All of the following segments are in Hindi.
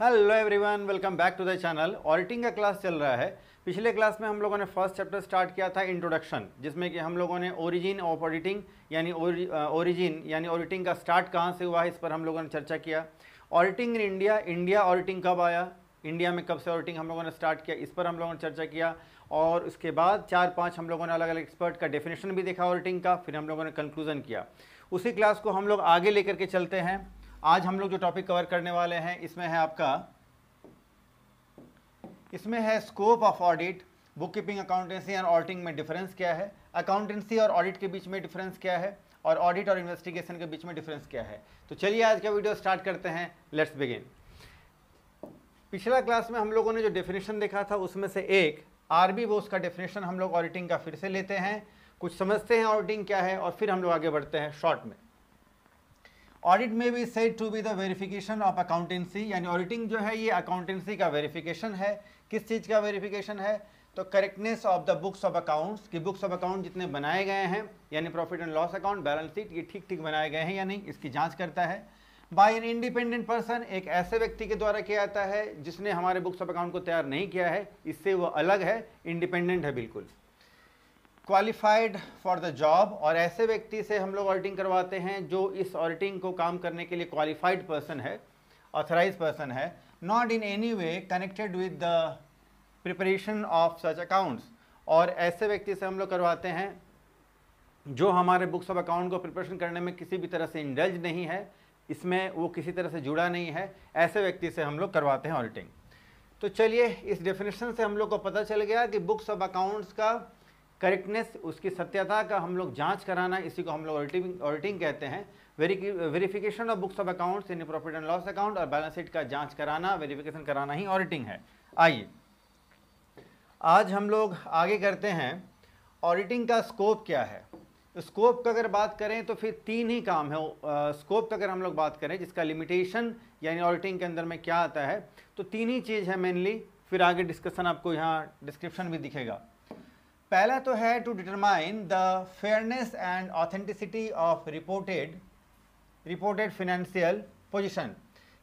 Hello everyone welcome back to the channel auditing का क्लास चल रहा है पिछले क्लास में हम लोगों ने फर्स्ट चैप्टर स्टार्ट किया था इंट्रोडक्शन जिसमें कि हम लोगों ने ओरिजिन ऑफ ऑडिटिंग यानी ओरिजिन यानी ऑडिटिंग का स्टार्ट कहाँ से हुआ है इस पर हम लोगों ने चर्चा किया auditing in India India auditing कब आया इंडिया में कब से ऑडिटिंग हम लोगों ने स्टार्ट किया इस पर हम लोगों ने चर्चा किया और उसके बाद चार पाँच हम लोगों ने अलग अलग एक्सपर्ट का डेफिनेशन भी देखा ऑडिटिंग का फिर हम लोगों ने कंक्लूजन किया उसी क्लास को हम लोग आगे लेकर के चलते हैं आज हम लोग जो टॉपिक कवर करने वाले हैं इसमें है आपका इसमें है scope of audit book keeping accountancy and auditing में डिफरेंस क्या है अकाउंटेंसी और ऑडिट के बीच में डिफरेंस क्या है और ऑडिट और इन्वेस्टिगेशन के बीच में डिफरेंस क्या है तो चलिए आज का वीडियो स्टार्ट करते हैं लेट्स बिगिन पिछला क्लास में हम लोगों ने जो डेफिनेशन देखा था उसमें से एक आरबी बोस का डेफिनेशन हम लोग ऑडिटिंग का फिर से लेते हैं कुछ समझते हैं ऑडिटिंग क्या है और फिर हम लोग आगे बढ़ते हैं शॉर्ट में ऑडिट में be said to be the verification of accountancy यानी ऑडिटिंग जो है ये अकाउंटेंसी का वेरिफिकेशन है किस चीज़ का वेरिफिकेशन है तो correctness of the books of accounts कि बुक्स ऑफ अकाउंट जितने बनाए गए हैं यानी profit and loss account balance sheet ये ठीक ठीक बनाए गए हैं या नहीं इसकी जांच करता है बाय एन इंडिपेंडेंट पर्सन एक ऐसे व्यक्ति के द्वारा किया जाता है जिसने हमारे बुक्स ऑफ अकाउंट को तैयार नहीं किया है इससे वो अलग है इंडिपेंडेंट है बिल्कुल क्वालिफाइड फॉर द जॉब और ऐसे व्यक्ति से हम लोग ऑडिटिंग करवाते हैं जो इस ऑडिटिंग को काम करने के लिए क्वालिफाइड पर्सन है ऑथराइज पर्सन है not in any way connected with the preparation of such accounts और ऐसे व्यक्ति से हम लोग करवाते हैं जो हमारे बुक्स ऑफ अकाउंट को प्रिपरेशन करने में किसी भी तरह से इंडल्ज नहीं है इसमें वो किसी तरह से जुड़ा नहीं है ऐसे व्यक्ति से हम लोग करवाते हैं ऑडिटिंग तो चलिए इस डेफिनेशन से हम लोग को पता चल गया कि बुक्स ऑफ अकाउंट्स का करेक्टनेस उसकी सत्यता का हम लोग जांच कराना इसी को हम लोग ऑडिटिंग ऑडिटिंग कहते हैं verification of books of accounts यानी प्रॉफिट एंड लॉस अकाउंट और बैलेंस शीट का जांच कराना वेरिफिकेशन कराना ही ऑडिटिंग है आइए आज हम लोग आगे करते हैं ऑडिटिंग का स्कोप क्या है स्कोप का अगर बात करें तो फिर तीन ही काम है स्कोप का अगर हम लोग बात करें जिसका लिमिटेशन यानी ऑडिटिंग के अंदर में क्या आता है तो तीन ही चीज़ है मेनली फिर आगे डिस्कशन आपको यहाँ डिस्क्रिप्शन भी दिखेगा पहला तो है to determine the fairness and authenticity of reported reported financial position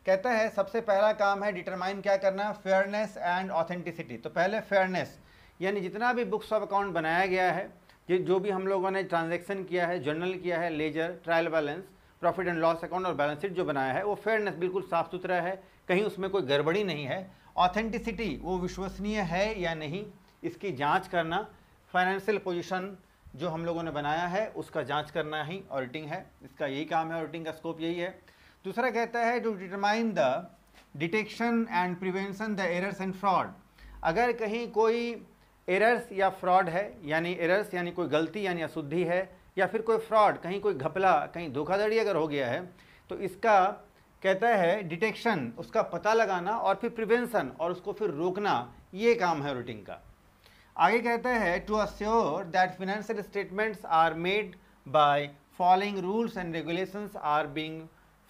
कहता है सबसे पहला काम है डिटरमाइन क्या करना फेयरनेस एंड ऑथेंटिसिटी तो पहले फेयरनेस यानी जितना भी बुक्स ऑफ अकाउंट बनाया गया है ये जो भी हम लोगों ने ट्रांजेक्शन किया है जर्नल किया है ledger trial balance profit and loss account और बैलेंस शीट जो बनाया है वो फेयरनेस बिल्कुल साफ सुथरा है कहीं उसमें कोई गड़बड़ी नहीं है ऑथेंटिसिटी वो विश्वसनीय है या नहीं इसकी जांच करना फाइनेंशियल पोजिशन जो हम लोगों ने बनाया है उसका जांच करना ही ऑडिटिंग है इसका यही काम है ऑडिटिंग का स्कोप यही है दूसरा कहता है to determine the detection and prevention the errors and fraud अगर कहीं कोई एरर्स या फ्रॉड है यानी एरर्स यानी कोई गलती यानी अशुद्धि है या फिर कोई फ्रॉड कहीं कोई घपला कहीं धोखाधड़ी अगर हो गया है तो इसका कहता है डिटेक्शन उसका पता लगाना और फिर प्रिवेंशन और उसको फिर रोकना ये काम है रूटिंग का आगे कहते हैं to assure that financial statements are made by following rules and regulations are being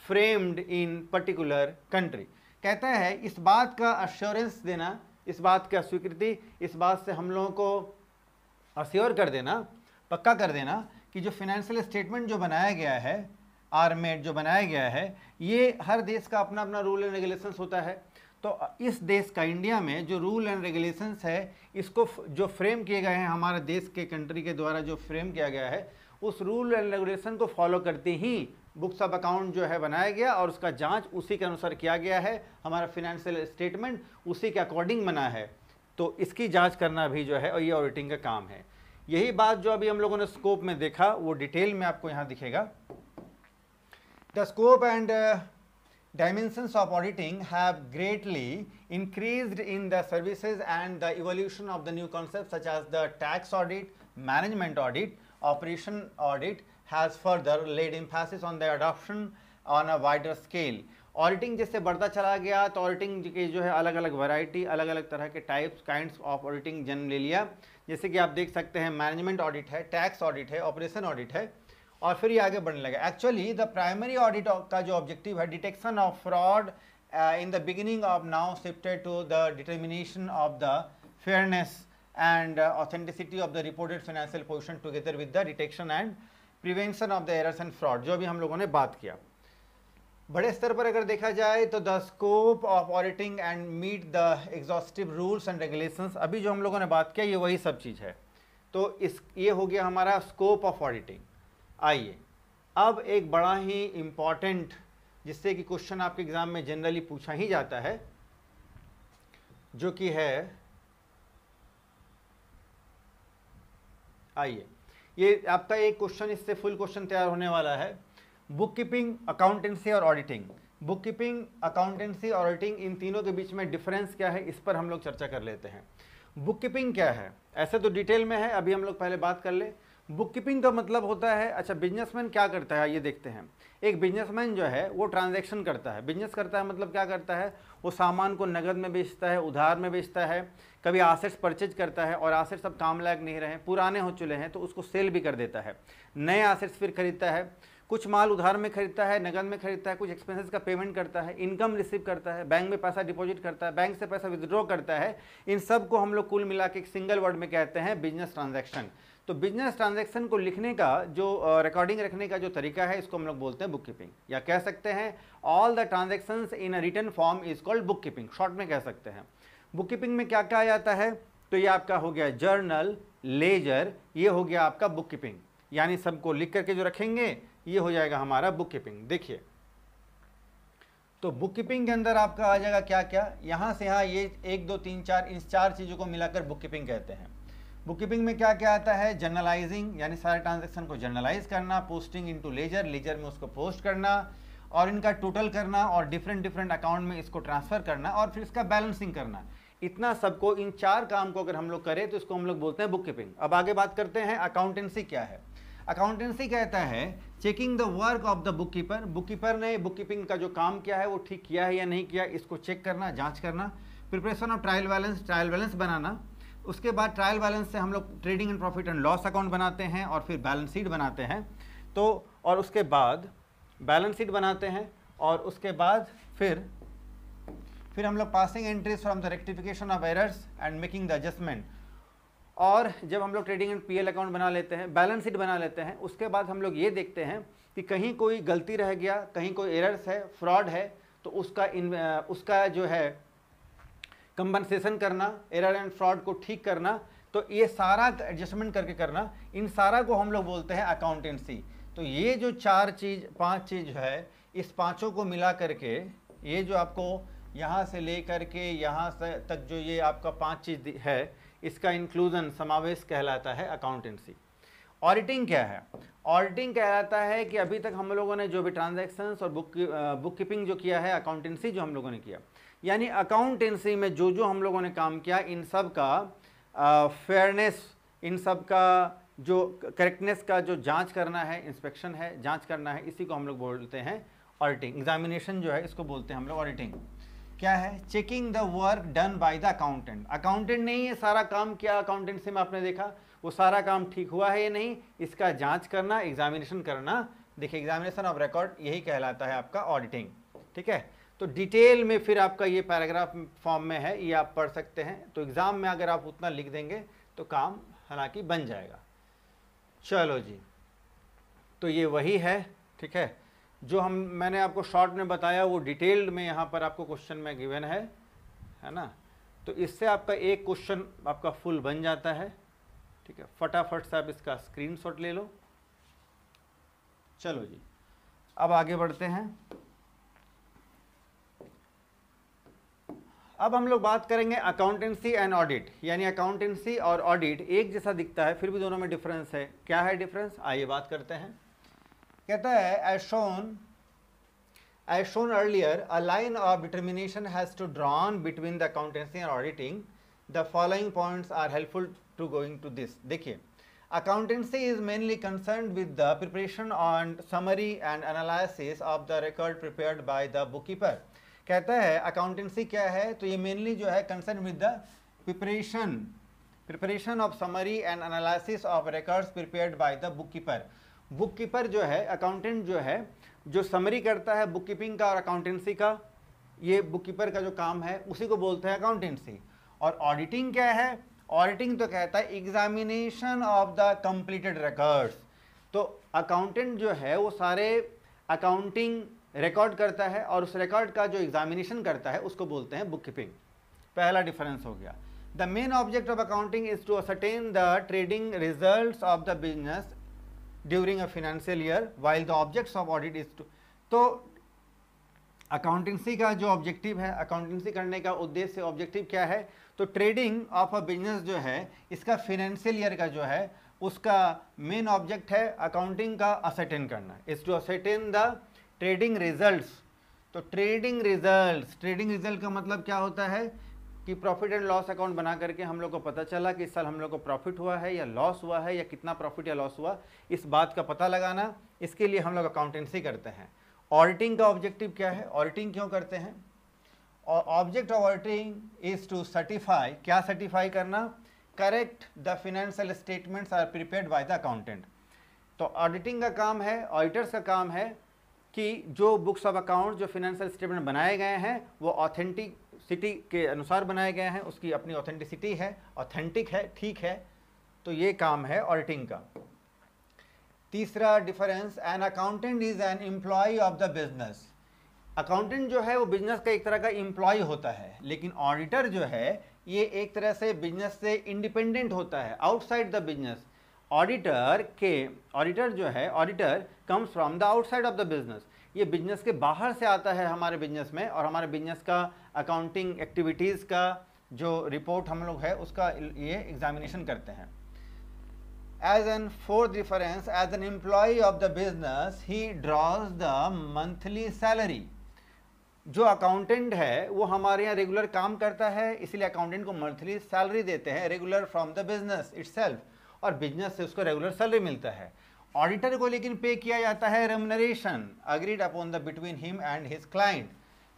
framed in particular country कहता है इस बात का अश्योरेंस देना इस बात का स्वीकृति इस बात से हम लोगों को अश्योर कर देना पक्का कर देना कि जो फिनेंशियल स्टेटमेंट जो बनाया गया है आर मेड जो बनाया गया है ये हर देश का अपना अपना रूल एंड रेगुलेशंस होता है तो इस देश का इंडिया में जो रूल एंड रेगुलेशंस है इसको जो फ्रेम किए गए हैं हमारे देश के कंट्री के द्वारा जो फ्रेम किया गया है उस रूल एंड रेगुलेशन को फॉलो करते ही बुक्स ऑफ अकाउंट जो है बनाया गया और उसका जांच उसी के अनुसार किया गया है हमारा फिनेंशियल स्टेटमेंट उसी के अकॉर्डिंग बना है तो इसकी जांच करना भी जो है और ये ऑडिटिंग का काम है यही बात जो अभी हम लोगों ने स्कोप में देखा वो डिटेल में आपको यहाँ दिखेगा the scope and dimensions of auditing have greatly increased in the services and the evolution of the new concepts such as the tax audit, management audit, operation audit has further laid emphasis on the adoption on a wider scale. Auditing जैसे बढ़ता चला गया तो ऑडिटिंग के जो है अलग अलग वैरायटी अलग अलग तरह के टाइप्स काइंड्स ऑफ ऑडिटिंग जन्म ले लिया जैसे कि आप देख सकते हैं मैनेजमेंट ऑडिट है टैक्स ऑडिट है ऑपरेशन ऑडिट है और फिर ये आगे बढ़ने लगा एक्चुअली द प्राइमरी ऑडिट का जो ऑब्जेक्टिव है detection of fraud in the beginning of now shifted to the determination of the fairness and authenticity of the reported financial position together with the detection and prevention of the the and fraud uh, जो भी हम लोगों ने बात किया बड़े स्तर पर अगर देखा जाए तो the scope of auditing and meet the exhaustive rules and regulations अभी जो हम लोगों ने बात किया ये वही सब चीज़ है तो इस ये हो गया हमारा स्कोप ऑफ ऑडिटिंग आइए अब एक बड़ा ही इम्पॉर्टेंट जिससे कि क्वेश्चन आपके एग्ज़ाम में जनरली पूछा ही जाता है जो कि है आइए ये आपका एक क्वेश्चन इससे फुल क्वेश्चन तैयार होने वाला है बुक कीपिंग अकाउंटेंसी और ऑडिटिंग बुक कीपिंग अकाउंटेंसी और ऑडिटिंग इन तीनों के बीच में डिफरेंस क्या है इस पर हम लोग चर्चा कर लेते हैं बुक कीपिंग क्या है ऐसे तो डिटेल में है अभी हम लोग पहले बात कर ले बुक कीपिंग का मतलब होता है अच्छा बिजनेसमैन क्या करता है ये देखते हैं एक बिजनेसमैन जो है वो ट्रांजैक्शन करता है बिजनेस करता है मतलब क्या करता है वो सामान को नगद में बेचता है उधार में बेचता है कभी आसेट्स परचेज करता है और आसेट्स अब काम लायक नहीं रहे पुराने हो चुके हैं तो उसको सेल भी कर देता है नए आसेट्स फिर खरीदता है कुछ माल उधार में खरीदता है नगद में खरीदता है कुछ एक्सपेंसेस का पेमेंट करता है इनकम रिसीव करता है बैंक में पैसा डिपॉजिट करता है बैंक से पैसा विदड्रॉ करता है इन सब को हम लोग कुल मिला के एक सिंगल वर्ड में कहते हैं बिजनेस ट्रांजैक्शन तो बिजनेस ट्रांजैक्शन को लिखने का जो रिकॉर्डिंग रखने का जो तरीका है इसको हम लोग बोलते हैं बुक कीपिंग या कह सकते हैं all the transaction in a return form is called book keeping short में कह सकते हैं बुक कीपिंग में क्या कहा जाता है तो ये आपका हो गया जर्नल लेजर ये हो गया आपका बुक कीपिंग यानी सबको लिख करके जो रखेंगे ये हो जाएगा हमारा बुक कीपिंग देखिए तो बुक कीपिंग के अंदर आपका आ जाएगा क्या क्या यहाँ से यहाँ ये एक दो तीन चार इन चार चीज़ों को मिलाकर बुक कीपिंग कहते हैं बुक कीपिंग में क्या क्या आता है जर्नलाइजिंग यानी सारे ट्रांजेक्शन को जर्नलाइज करना पोस्टिंग इनटू लेजर लेजर में उसको पोस्ट करना और इनका टोटल करना और डिफरेंट डिफरेंट अकाउंट में इसको ट्रांसफ़र करना और फिर इसका बैलेंसिंग करना इतना सबको इन चार काम को अगर हम लोग करें तो इसको हम लोग बोलते हैं बुक कीपिंग अब आगे बात करते हैं अकाउंटेंसी क्या है अकाउंटेंसी कहता है checking the work of the book keeper book keeper ने बुक कीपिंग का जो काम किया है वो ठीक किया है या नहीं किया इसको चेक करना जांच करना preparation of trial balance trial balance बनाना उसके बाद ट्रायल बैलेंस से हम लोग trading and profit and loss account बनाते हैं और फिर बैलेंस शीट बनाते हैं तो और उसके बाद बैलेंस शीट बनाते हैं और उसके बाद फिर फिर हम लोग passing entries from the rectification of errors and making the adjustment और जब हम लोग ट्रेडिंग एंड पीएल अकाउंट बना लेते हैं बैलेंस शीट बना लेते हैं उसके बाद हम लोग ये देखते हैं कि कहीं कोई गलती रह गया कहीं कोई एरर्स है फ्रॉड है तो उसका इन उसका जो है कंपनसेशन करना एरर एंड फ्रॉड को ठीक करना तो ये सारा एडजस्टमेंट करके करना इन सारा को हम लोग बोलते हैं अकाउंटेंसी तो ये जो चार चीज़ पांच चीज़ है इस पांचों को मिला करके ये जो आपको यहाँ से ले करके यहाँ से तक जो ये आपका पांच चीज़ है इसका इंक्लूजन समावेश कहलाता है अकाउंटेंसी ऑडिटिंग क्या है ऑडिटिंग कहलाता है कि अभी तक हम लोगों ने जो भी ट्रांजैक्शंस और बुक बुक कीपिंग जो किया है अकाउंटेंसी जो हम लोगों ने किया यानी अकाउंटेंसी में जो जो हम लोगों ने काम किया इन सब का फेयरनेस इन सब का जो करेक्टनेस का जो जांच करना है इंस्पेक्शन है जांच करना है इसी को हम लोग बोलते हैं ऑडिटिंग एग्जामिनेशन जो है इसको बोलते हैं हम लोग ऑडिटिंग क्या है checking the work done by the accountant accountant नहीं है सारा काम किया अकाउंटेंट से मैं आपने देखा वो सारा काम ठीक हुआ है या नहीं इसका जांच करना एग्जामिनेशन करना देखिए एग्जामिनेशन ऑफ रिकॉर्ड यही कहलाता है आपका ऑडिटिंग ठीक है तो डिटेल में फिर आपका ये पैराग्राफ फॉर्म में है ये आप पढ़ सकते हैं तो एग्ज़ाम में अगर आप उतना लिख देंगे तो काम हालांकि बन जाएगा चलो जी तो ये वही है ठीक है जो हम मैंने आपको शॉर्ट में बताया वो डिटेल्ड में यहाँ पर आपको क्वेश्चन में गिवन है है ना तो इससे आपका एक क्वेश्चन आपका फुल बन जाता है ठीक है फटाफट से आप इसका स्क्रीन ले लो चलो जी अब आगे बढ़ते हैं अब हम लोग बात करेंगे अकाउंटेंसी एंड ऑडिट यानी अकाउंटेंसी और ऑडिट एक जैसा दिखता है फिर भी दोनों में डिफरेंस है क्या है डिफरेंस आइए बात करते हैं कहता है as shown as shown earlier a line of determination has to drawn between the accountancy and auditing the following points are helpful to going to this देखिए accountancy is mainly concern with the preparation on summary and analysis of the record prepare by the book keeper कहता है अकाउंटेंसी क्या है तो ये मेनली जो है concern with the preparation preparation of summary and analysis of records prepared by the book keeper book keeper जो है अकाउंटेंट जो है जो समरी करता है बुक कीपिंग का और अकाउंटेंसी का ये बुक कीपर का जो काम है उसी को बोलते हैं अकाउंटेंसी और ऑडिटिंग क्या है ऑडिटिंग तो कहता है examination of the completed records तो अकाउंटेंट जो है वो सारे अकाउंटिंग रिकॉर्ड करता है और उस रिकॉर्ड का जो एग्जामिनेशन करता है उसको बोलते हैं बुक कीपिंग पहला डिफरेंस हो गया the main object of accounting is to ascertain the trading result of the business during a financial year while the objects of audit is to तो अकाउंटेंसी का जो ऑब्जेक्टिव है अकाउंटेंसी करने का उद्देश्य ऑब्जेक्टिव क्या है तो ट्रेडिंग ऑफ अ बिजनेस जो है इसका फिनेंशियल ईयर का जो है उसका मेन ऑब्जेक्ट है अकाउंटिंग का असेटेन करना is to ascertain the trading result तो ट्रेडिंग रिजल्ट ट्रेडिंग रिजल्ट का मतलब क्या होता है कि प्रॉफिट एंड लॉस अकाउंट बना करके हम लोग को पता चला कि इस साल हम लोग को प्रॉफिट हुआ है या लॉस हुआ है या कितना प्रॉफिट या लॉस हुआ इस बात का पता लगाना इसके लिए हम लोग अकाउंटेंसी करते हैं ऑडिटिंग का ऑब्जेक्टिव क्या है ऑडिटिंग क्यों करते हैं और object of auditing is to certify क्या सर्टिफाई करना correct the financial statements are prepared by the accountant तो ऑडिटिंग का काम है ऑडिटर्स का काम है कि जो बुक्स ऑफ अकाउंट जो फिनेंशियल स्टेटमेंट बनाए गए हैं वो ऑथेंटिक सिटी के अनुसार बनाए गए हैं उसकी अपनी ऑथेंटिसिटी है ऑथेंटिक है ठीक है तो ये काम है ऑडिटिंग का तीसरा difference an accountant is an employ of the business accountant जो है वो बिजनेस का एक तरह का एम्प्लॉय होता है लेकिन ऑडिटर जो है ये एक तरह से बिजनेस से इंडिपेंडेंट होता है आउटसाइड द बिजनेस ऑडिटर के ऑडिटर जो है auditor comes from the outside of the business ये बिजनेस के बाहर से आता है हमारे बिजनेस में और हमारे बिजनेस का अकाउंटिंग एक्टिविटीज़ का जो रिपोर्ट हम लोग है उसका ये एग्जामिनेशन करते हैं as an fourth reference as an employ of the business he draws the monthly salary जो अकाउंटेंट है वो हमारे यहाँ रेगुलर काम करता है इसलिए अकाउंटेंट को मंथली सैलरी देते हैं regular from the business itself और बिजनेस से उसको रेगुलर सैलरी मिलता है ऑडिटर को लेकिन पे किया जाता है remuneration agreed upon the between him and his client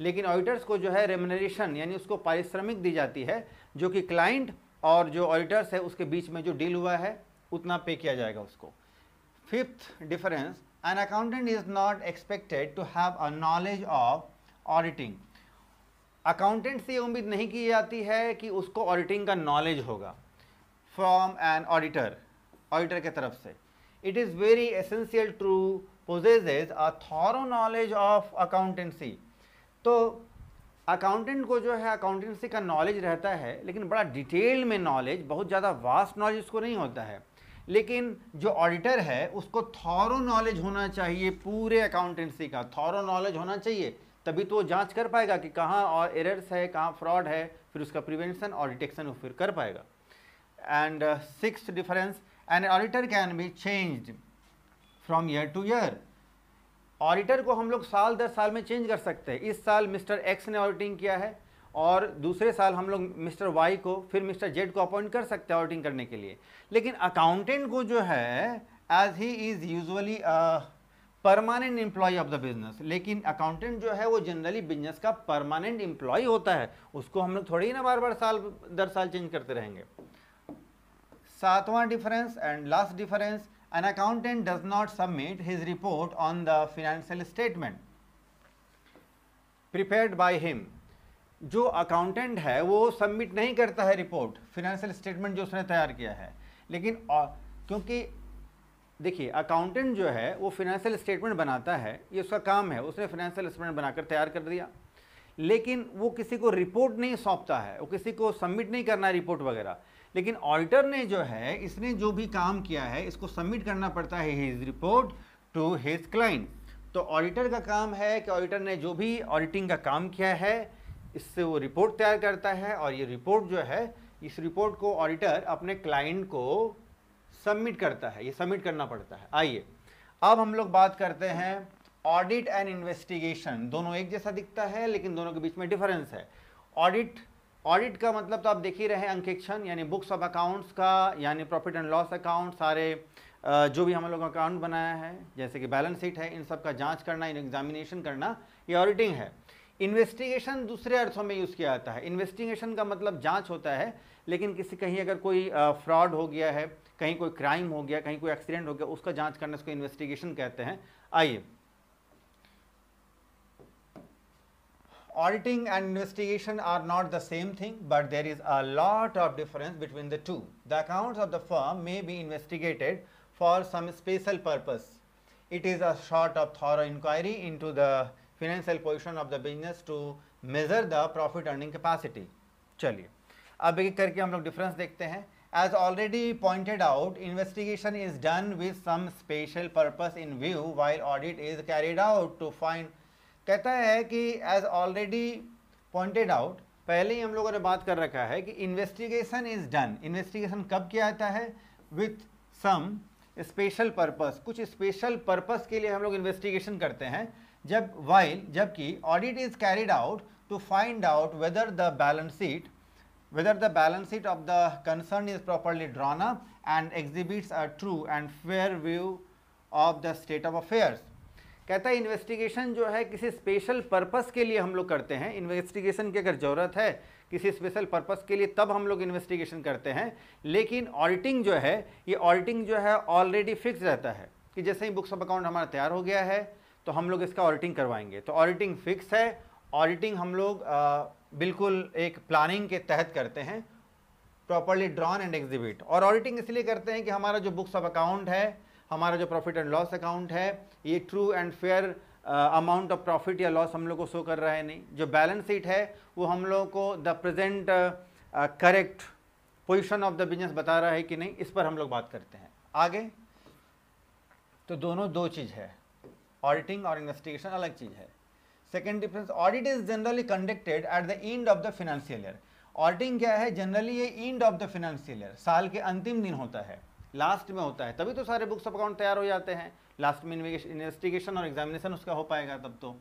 लेकिन ऑडिटर्स को जो है रेमनरेशन यानी उसको पारिश्रमिक दी जाती है जो कि क्लाइंट और जो ऑडिटर्स है उसके बीच में जो डील हुआ है उतना पे किया जाएगा उसको fifth difference an accountant is not expected to have a knowledge of auditing accountant से उम्मीद नहीं की जाती है कि उसको ऑडिटिंग का नॉलेज होगा फ्रॉम एन ऑडिटर ऑडिटर के तरफ से it is very essential to possesses a thorough knowledge of accountancy तो अकाउंटेंट को जो है अकाउंटेंसी का नॉलेज रहता है लेकिन बड़ा डिटेल में नॉलेज बहुत ज़्यादा वास्ट नॉलेज उसको नहीं होता है लेकिन जो ऑडिटर है उसको थॉरो नॉलेज होना चाहिए पूरे अकाउंटेंसी का थॉरो नॉलेज होना चाहिए तभी तो वो जांच कर पाएगा कि कहाँ और एरर्स है कहाँ फ्रॉड है फिर उसका प्रिवेंशन और डिटेक्शन फिर कर पाएगा and six difference and auditor can be change from year to year auditor को हम लोग साल दर साल में चेंज कर सकते हैं इस साल मिस्टर एक्स ने ऑडिटिंग किया है और दूसरे साल हम लोग मिस्टर वाई को फिर मिस्टर जेड को अपॉइंट कर सकते हैं ऑडिटिंग करने के लिए लेकिन अकाउंटेंट को जो है as he is usually permanent employ of the business लेकिन अकाउंटेंट जो है वो जनरली बिजनेस का परमानेंट एम्प्लॉय होता है उसको हम लोग थोड़ी ना बार बार साल दर साल चेंज करते रहेंगे सातवां difference and last difference an accountant does not submit his report on the financial statement prepared by him जो अकाउंटेंट है वो सबमिट नहीं करता है रिपोर्ट फिनेंशियल स्टेटमेंट जो उसने तैयार किया है लेकिन क्योंकि देखिए अकाउंटेंट जो है वो फिनेंशियल स्टेटमेंट बनाता है ये उसका काम है उसने फिनेंशियल स्टेटमेंट बनाकर तैयार कर दिया लेकिन वो किसी को रिपोर्ट नहीं सौंपता है वो किसी को सबमिट नहीं करना है रिपोर्ट वगैरह लेकिन ऑडिटर ने जो है इसने जो भी काम किया है इसको सबमिट करना पड़ता है his report to his client तो ऑडिटर का काम है कि ऑडिटर ने जो भी ऑडिटिंग का काम किया है इससे वो रिपोर्ट तैयार करता है और ये रिपोर्ट जो है इस रिपोर्ट को ऑडिटर अपने क्लाइंट को सबमिट करता है ये सबमिट करना पड़ता है आइए अब हम लोग बात करते हैं ऑडिट एंड इन्वेस्टिगेशन दोनों एक जैसा दिखता है लेकिन दोनों के बीच में डिफरेंस है ऑडिट ऑडिट का मतलब तो आप देख ही रहे हैं अंकेक्षण यानी बुक्स ऑफ अकाउंट्स का यानी प्रॉफिट एंड लॉस अकाउंट सारे जो भी हम लोग अकाउंट बनाया है जैसे कि बैलेंस शीट है इन सब का जांच करना इन एग्जामिनेशन करना ये ऑडिटिंग है इन्वेस्टिगेशन दूसरे अर्थों में यूज़ किया जाता है इन्वेस्टिगेशन का मतलब जाँच होता है लेकिन किसी कहीं अगर कोई फ्रॉड हो गया है कहीं कोई क्राइम हो गया कहीं कोई एक्सीडेंट हो गया उसका जाँच करना उसको इन्वेस्टिगेशन कहते हैं आइए auditing and investigation are not the same thing, but there is a lot of difference between the two. The accounts of the firm may be investigated for some special purpose. It is a sort of thorough inquiry into the financial position of the business to measure the profit earning capacity. चलिए अब एक करके हम लोग डिफरेंस देखते हैं as already pointed out investigation is done with some special purpose in view while audit is carried out to find कहता है कि एज ऑलरेडी पॉइंटेड आउट पहले ही हम लोगों ने बात कर रखा है कि इन्वेस्टिगेशन इज डन इन्वेस्टिगेशन कब किया जाता है विथ सम स्पेशल पर्पस कुछ स्पेशल पर्पस के लिए हम लोग इन्वेस्टिगेशन करते हैं जब वाइल जबकि audit is carried out to find out whether the balance sheet whether the balance sheet of the concern is properly drawn up and exhibits a true and fair view of the state of affairs कहता है इन्वेस्टिगेशन जो है किसी स्पेशल पर्पस के लिए हम लोग करते हैं इन्वेस्टिगेशन की अगर ज़रूरत है किसी स्पेशल पर्पस के लिए तब हम लोग इन्वेस्टिगेशन करते हैं लेकिन ऑडिटिंग जो है ये ऑडिटिंग जो है ऑलरेडी फिक्स रहता है कि जैसे ही बुक्स ऑफ अकाउंट हमारा तैयार हो गया है तो हम लोग इसका ऑडिटिंग करवाएंगे तो ऑडिटिंग फिक्स है ऑडिटिंग हम लोग बिल्कुल एक प्लानिंग के तहत करते हैं प्रॉपरली ड्रॉन एंड एग्जिबिट और ऑडिटिंग इसलिए करते हैं कि हमारा जो बुक्स ऑफ अकाउंट है हमारा जो प्रॉफिट एंड लॉस अकाउंट है ये true and fair amount of profit या लॉस हम लोग को शो कर रहा है नहीं जो बैलेंस शीट है वो हम लोग को the present correct position of the business बता रहा है कि नहीं इस पर हम लोग बात करते हैं आगे तो दोनों दो चीज़ है ऑडिटिंग और इन्वेस्टिगेशन अलग चीज़ है second difference audit is generally conducted at the end of the financial year auditing क्या है जनरली ये end of the financial year साल के अंतिम दिन होता है लास्ट में होता है तभी तो सारे बुक्स ऑफ अकाउंट तैयार हो जाते हैं लास्ट में इन्वेस्टिगेशन और एग्जामिनेशन उसका हो पाएगा तब तो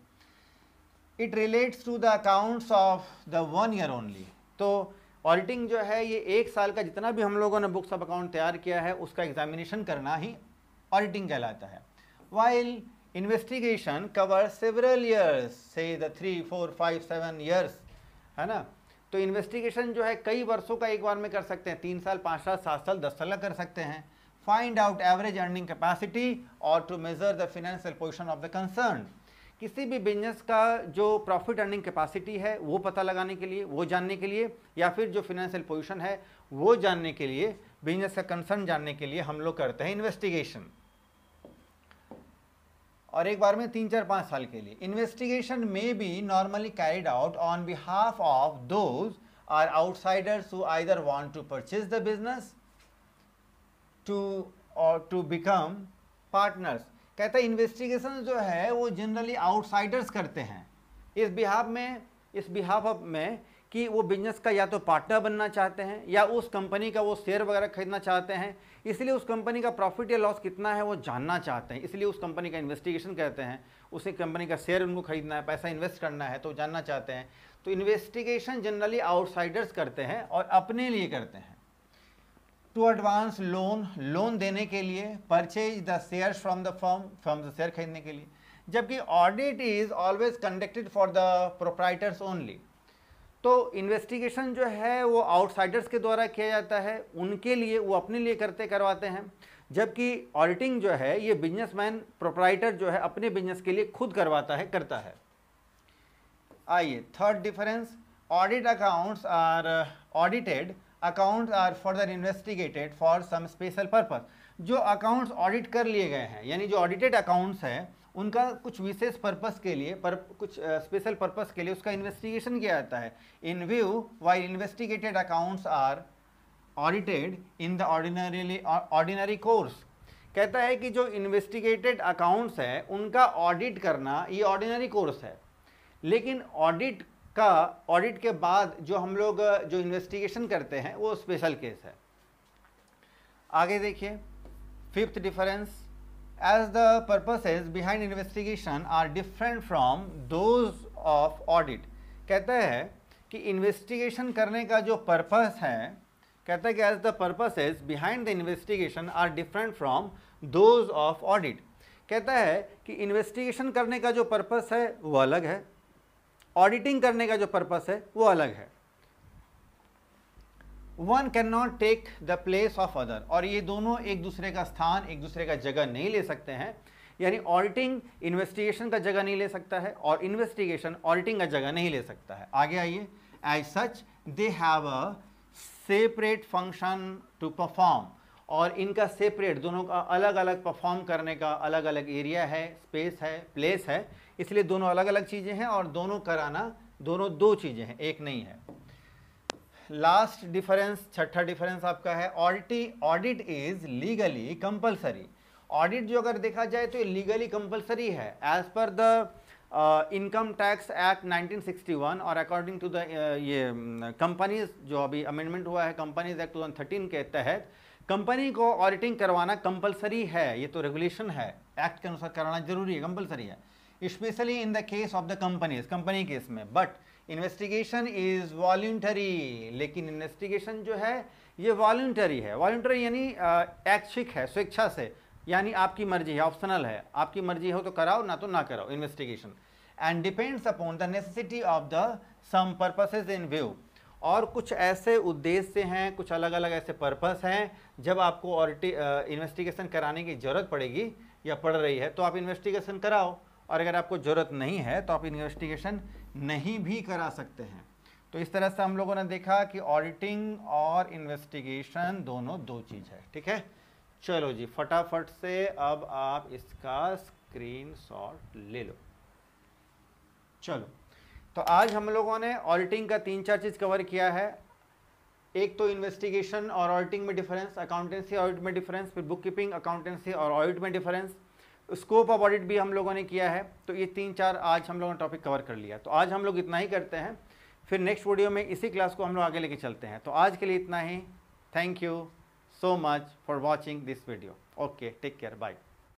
it relates to the accounts of the one year only तो ऑडिटिंग जो है ये एक साल का जितना भी हम लोगों ने बुक्स ऑफ अकाउंट तैयार किया है उसका एग्जामिनेशन करना ही ऑडिटिंग कहलाता है while investigation cover several years से the three four five seven years है ना तो इन्वेस्टिगेशन जो है कई वर्षों का एक बार में कर सकते हैं तीन साल पाँच साल सात साल दस साल का कर सकते हैं find out average earning capacity और to measure the financial position of the concern किसी भी बिजनेस का जो प्रॉफिट अर्निंग कैपेसिटी है वो पता लगाने के लिए वो जानने के लिए या फिर जो फिनेंशियल पोजिशन है वो जानने के लिए बिजनेस का कंसर्न जानने के लिए हम लोग करते हैं इन्वेस्टिगेशन और एक बार में तीन चार पाँच साल के लिए investigation may be normally carried out on behalf of those are outsiders who either want to purchase the business to or to become partners कहते हैं इन्वेस्टिगेशन जो है वो जनरली आउटसाइडर्स करते हैं इस बिहाफ में इस बिहाफ में कि वो बिजनेस का या तो पार्टनर बनना चाहते हैं या उस कंपनी का वो शेयर वगैरह खरीदना चाहते हैं इसलिए उस कंपनी का प्रॉफिट या लॉस कितना है वो जानना चाहते हैं इसलिए उस कंपनी का इन्वेस्टिगेशन करते हैं उसी कंपनी का शेयर उनको खरीदना है पैसा इन्वेस्ट करना है तो जानना चाहते हैं तो इन्वेस्टिगेशन जनरली आउटसाइडर्स करते हैं और अपने लिए करते हैं टू एडवांस लोन लोन देने के लिए purchase the share from the firm from the share खरीदने के लिए जबकि audit is always conducted for the proprietors only तो इन्वेस्टिगेशन जो है वो आउटसाइडर्स के द्वारा किया जाता है उनके लिए वो अपने लिए करते करवाते हैं जबकि ऑडिटिंग जो है ये बिजनेसमैन प्रोपराइटर जो है अपने बिजनेस के लिए खुद करवाता है करता है आइए third difference audit accounts are audited accounts are further investigated for some special purpose जो अकाउंट्स ऑडिट कर लिए गए हैं यानी जो ऑडिटेड अकाउंट्स हैं उनका कुछ विशेष पर्पस के लिए पर कुछ स्पेशल पर्पस के लिए उसका इन्वेस्टिगेशन किया जाता है in view why investigated accounts are audited in the ordinary ordinary course कहता है कि जो इन्वेस्टिगेटेड अकाउंट्स है उनका ऑडिट करना ये ऑर्डिनरी कोर्स है लेकिन ऑडिट का ऑडिट के बाद जो हम लोग जो इन्वेस्टिगेशन करते हैं वो स्पेशल केस है आगे देखिए fifth difference as the purposes behind investigation are different from those of audit kehta hai ki investigation karne ka jo purpose hai kehta hai ki as the purposes behind the investigation are different from those of audit kehta hai ki investigation karne ka jo purpose hai wo alag hai auditing karne ka jo purpose hai wo alag hai one can not take the place of other और ये दोनों एक दूसरे का स्थान एक दूसरे का जगह नहीं ले सकते हैं यानी ऑल्टिंग इन्वेस्टिगेशन का जगह नहीं ले सकता है और इन्वेस्टिगेशन ऑल्टिंग का जगह नहीं ले सकता है आगे आइए as such they have a separate function to perform और इनका सेपरेट दोनों का अलग अलग परफॉर्म करने का अलग अलग एरिया है स्पेस है प्लेस है इसलिए दोनों अलग अलग चीज़ें हैं और दोनों कराना दोनों दो चीज़ें हैं एक नहीं है लास्ट डिफरेंस छठा डिफरेंस आपका है auditee audit is legally compulsory audit जो अगर देखा जाए तो ये लीगली कंपलसरी है as per the income tax act 1961 और अकॉर्डिंग टू द ये कंपनीज um, जो अभी अमेंडमेंट हुआ है कंपनीज एक्ट 2013 के तहत कंपनी को ऑडिटिंग करवाना कंपलसरी है ये तो रेगुलेशन है एक्ट के अनुसार कराना जरूरी है कंपलसरी है specially in the case of the companies company case में बट इन्वेस्टिगेशन इज वॉल्ट्री लेकिन इन्वेस्टिगेशन जो है ये वॉल्टरी है वॉल्टरी यानी ऐच्छिक है स्वेच्छा से यानी आपकी मर्जी है ऑप्शनल है आपकी मर्जी हो तो कराओ ना तो ना कराओ investigation and depends upon the necessity of the some purposes in view और कुछ ऐसे उद्देश्य हैं कुछ अलग अलग ऐसे पर्पस हैं जब आपको ऑडिटी इन्वेस्टिगेशन कराने की ज़रूरत पड़ेगी या पड़ रही है तो आप इन्वेस्टिगेशन कराओ और अगर आपको ज़रूरत नहीं है तो आप इन्वेस्टिगेशन नहीं भी करा सकते हैं तो इस तरह से हम लोगों ने देखा कि ऑडिटिंग और इन्वेस्टिगेशन दोनों दो चीज़ है ठीक है चलो जी फटाफट से अब आप इसका स्क्रीनशॉट ले लो चलो तो आज हम लोगों ने ऑडिटिंग का तीन चार चीज़ कवर किया है एक तो इन्वेस्टिगेशन और ऑडिटिंग में डिफरेंस अकाउंटेंसी ऑडिट में डिफरेंस फिर बुक कीपिंग अकाउंटेंसी और ऑडिट में डिफरेंस स्कोप ऑफ ऑडिट भी हम लोगों ने किया है तो ये तीन चार आज हम लोगों ने टॉपिक कवर कर लिया तो आज हम लोग इतना ही करते हैं फिर नेक्स्ट वीडियो में इसी क्लास को हम लोग आगे लेके चलते हैं तो आज के लिए इतना ही thank you so much for watching this video okay take care bye